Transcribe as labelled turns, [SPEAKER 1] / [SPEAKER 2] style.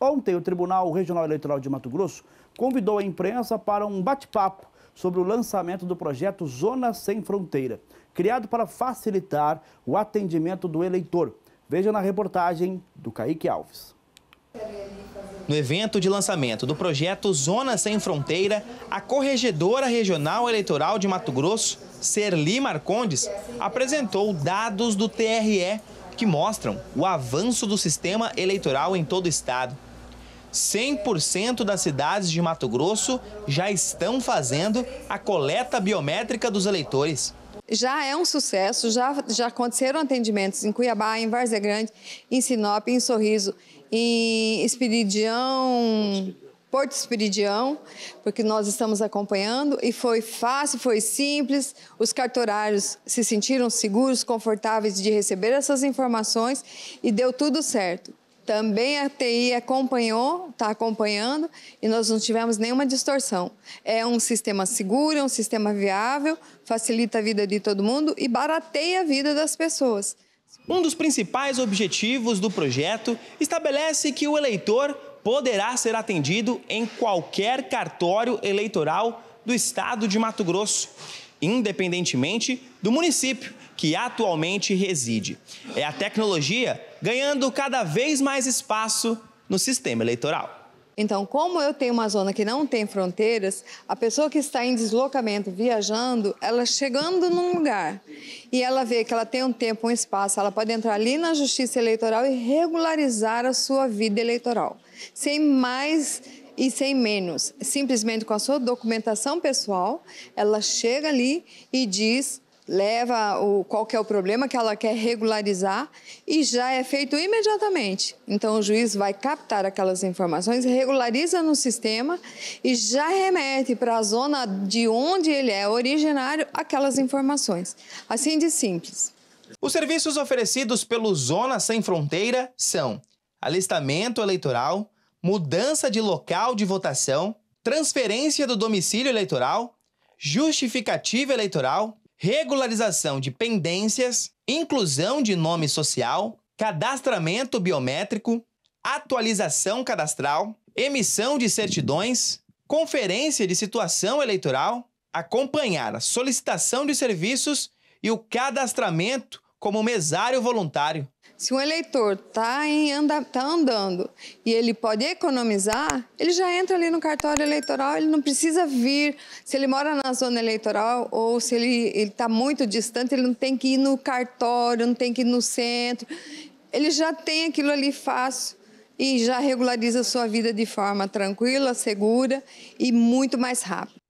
[SPEAKER 1] Ontem, o Tribunal Regional Eleitoral de Mato Grosso convidou a imprensa para um bate-papo sobre o lançamento do projeto Zona Sem Fronteira, criado para facilitar o atendimento do eleitor. Veja na reportagem do Kaique Alves. No evento de lançamento do projeto Zona Sem Fronteira, a Corregedora Regional Eleitoral de Mato Grosso, Serli Marcondes, apresentou dados do TRE que mostram o avanço do sistema eleitoral em todo o estado. 100% das cidades de Mato Grosso já estão fazendo a coleta biométrica dos eleitores.
[SPEAKER 2] Já é um sucesso, já, já aconteceram atendimentos em Cuiabá, em Várzea Grande, em Sinop, em Sorriso, em Espiridião, Porto Espiridião, porque nós estamos acompanhando e foi fácil, foi simples. Os cartorários se sentiram seguros, confortáveis de receber essas informações e deu tudo certo. Também a TI acompanhou, está acompanhando, e nós não tivemos nenhuma distorção. É um sistema seguro, é um sistema viável, facilita a vida de todo mundo e barateia a vida das pessoas.
[SPEAKER 1] Um dos principais objetivos do projeto estabelece que o eleitor poderá ser atendido em qualquer cartório eleitoral do estado de Mato Grosso, independentemente do município que atualmente reside. É a tecnologia ganhando cada vez mais espaço no sistema eleitoral.
[SPEAKER 2] Então, como eu tenho uma zona que não tem fronteiras, a pessoa que está em deslocamento, viajando, ela chegando num lugar e ela vê que ela tem um tempo, um espaço, ela pode entrar ali na Justiça Eleitoral e regularizar a sua vida eleitoral, sem mais e sem menos. Simplesmente com a sua documentação pessoal, ela chega ali e diz leva o, qual é o problema que ela quer regularizar e já é feito imediatamente. Então, o juiz vai captar aquelas informações, regulariza no sistema e já remete para a zona de onde ele é originário aquelas informações. Assim de simples.
[SPEAKER 1] Os serviços oferecidos pelo Zona Sem Fronteira são alistamento eleitoral, mudança de local de votação, transferência do domicílio eleitoral, justificativa eleitoral, regularização de pendências, inclusão de nome social, cadastramento biométrico, atualização cadastral, emissão de certidões, conferência de situação eleitoral, acompanhar a solicitação de serviços e o cadastramento como mesário voluntário.
[SPEAKER 2] Se um eleitor está anda, tá andando e ele pode economizar, ele já entra ali no cartório eleitoral, ele não precisa vir. Se ele mora na zona eleitoral ou se ele está muito distante, ele não tem que ir no cartório, não tem que ir no centro. Ele já tem aquilo ali fácil e já regulariza a sua vida de forma tranquila, segura e muito mais rápida.